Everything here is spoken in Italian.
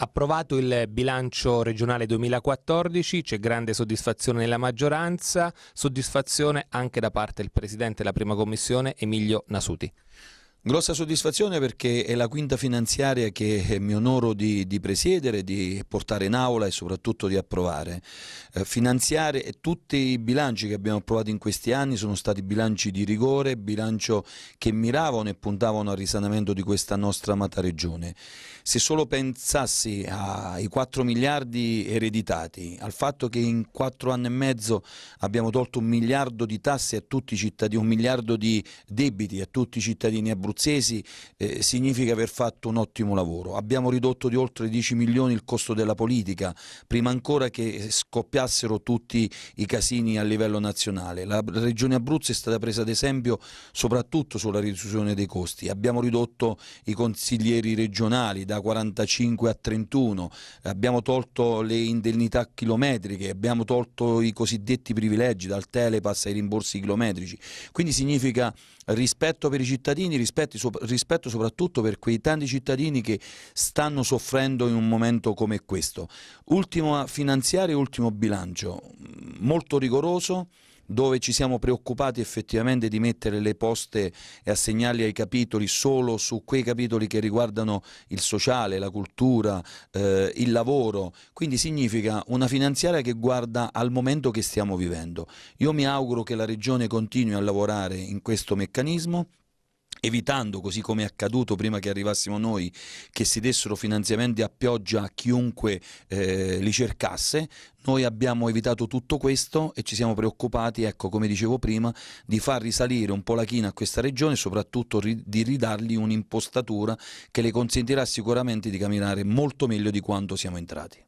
Approvato il bilancio regionale 2014, c'è grande soddisfazione nella maggioranza, soddisfazione anche da parte del Presidente della Prima Commissione Emilio Nasuti. Grossa soddisfazione perché è la quinta finanziaria che eh, mi onoro di, di presiedere, di portare in aula e soprattutto di approvare. Eh, finanziare tutti i bilanci che abbiamo approvato in questi anni sono stati bilanci di rigore, bilancio che miravano e puntavano al risanamento di questa nostra amata regione. Se solo pensassi ai 4 miliardi ereditati, al fatto che in 4 anni e mezzo abbiamo tolto un miliardo di tasse a tutti i cittadini, un miliardo di debiti a tutti i cittadini abruzzesi, abruzzesi eh, significa aver fatto un ottimo lavoro. Abbiamo ridotto di oltre 10 milioni il costo della politica, prima ancora che scoppiassero tutti i casini a livello nazionale. La regione Abruzzo è stata presa ad esempio soprattutto sulla riduzione dei costi. Abbiamo ridotto i consiglieri regionali da 45 a 31, abbiamo tolto le indennità chilometriche, abbiamo tolto i cosiddetti privilegi dal telepass ai rimborsi chilometrici. Quindi significa rispetto per i cittadini, rispetto rispetto soprattutto per quei tanti cittadini che stanno soffrendo in un momento come questo. Ultimo finanziario e ultimo bilancio, molto rigoroso dove ci siamo preoccupati effettivamente di mettere le poste e assegnarle ai capitoli solo su quei capitoli che riguardano il sociale, la cultura, eh, il lavoro, quindi significa una finanziaria che guarda al momento che stiamo vivendo. Io mi auguro che la Regione continui a lavorare in questo meccanismo evitando, così come è accaduto prima che arrivassimo noi, che si dessero finanziamenti a pioggia a chiunque eh, li cercasse. Noi abbiamo evitato tutto questo e ci siamo preoccupati, ecco, come dicevo prima, di far risalire un po' la china a questa regione e soprattutto ri di ridargli un'impostatura che le consentirà sicuramente di camminare molto meglio di quanto siamo entrati.